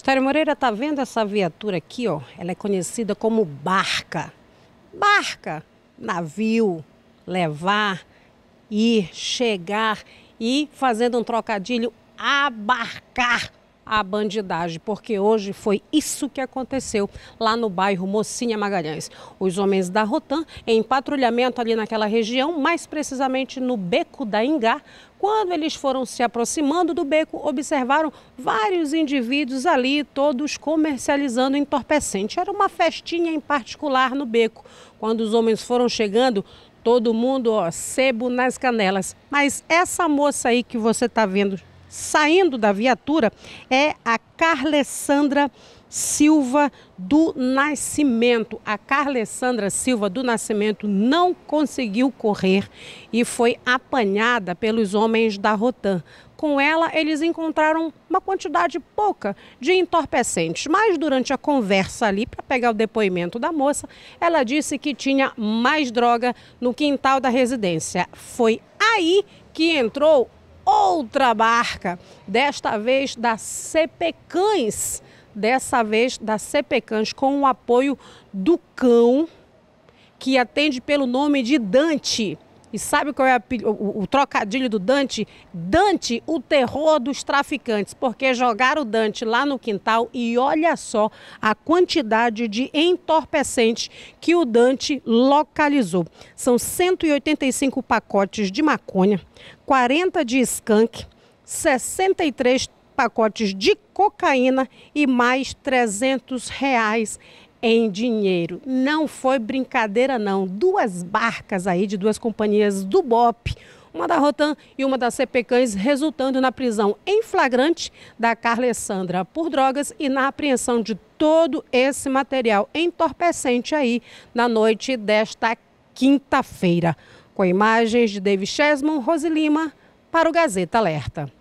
Estário Moreira, tá vendo essa viatura aqui, ó? Ela é conhecida como barca. Barca, navio, levar, ir, chegar e fazendo um trocadilho, abarcar a bandidagem, porque hoje foi isso que aconteceu lá no bairro Mocinha Magalhães. Os homens da Rotan, em patrulhamento ali naquela região, mais precisamente no Beco da Ingá, quando eles foram se aproximando do beco, observaram vários indivíduos ali, todos comercializando entorpecente. Era uma festinha em particular no beco. Quando os homens foram chegando, todo mundo, ó, sebo nas canelas. Mas essa moça aí que você está vendo saindo da viatura é a Carlessandra Silva do Nascimento. A Carlessandra Silva do Nascimento não conseguiu correr e foi apanhada pelos homens da Rotan. Com ela, eles encontraram uma quantidade pouca de entorpecentes, mas durante a conversa ali, para pegar o depoimento da moça, ela disse que tinha mais droga no quintal da residência. Foi aí que entrou outra barca, desta vez da CPCãs, dessa vez da CPCãs, com o apoio do cão, que atende pelo nome de Dante. E sabe qual é a, o, o, trocadilho do Dante? Dante, o terror dos traficantes, porque jogaram o Dante lá no quintal e olha só a quantidade de entorpecentes que o Dante localizou. São 185 pacotes de maconha, 40 de skunk, 63 pacotes de cocaína e mais 300 reais em dinheiro. Não foi brincadeira, não. Duas barcas aí de duas companhias do BOP, uma da Rotan e uma da Cães, resultando na prisão em flagrante da Carla Alessandra por drogas e na apreensão de todo esse material entorpecente aí na noite desta quinta-feira. Com imagens de David Chesman, Rosilima, para o Gazeta Alerta.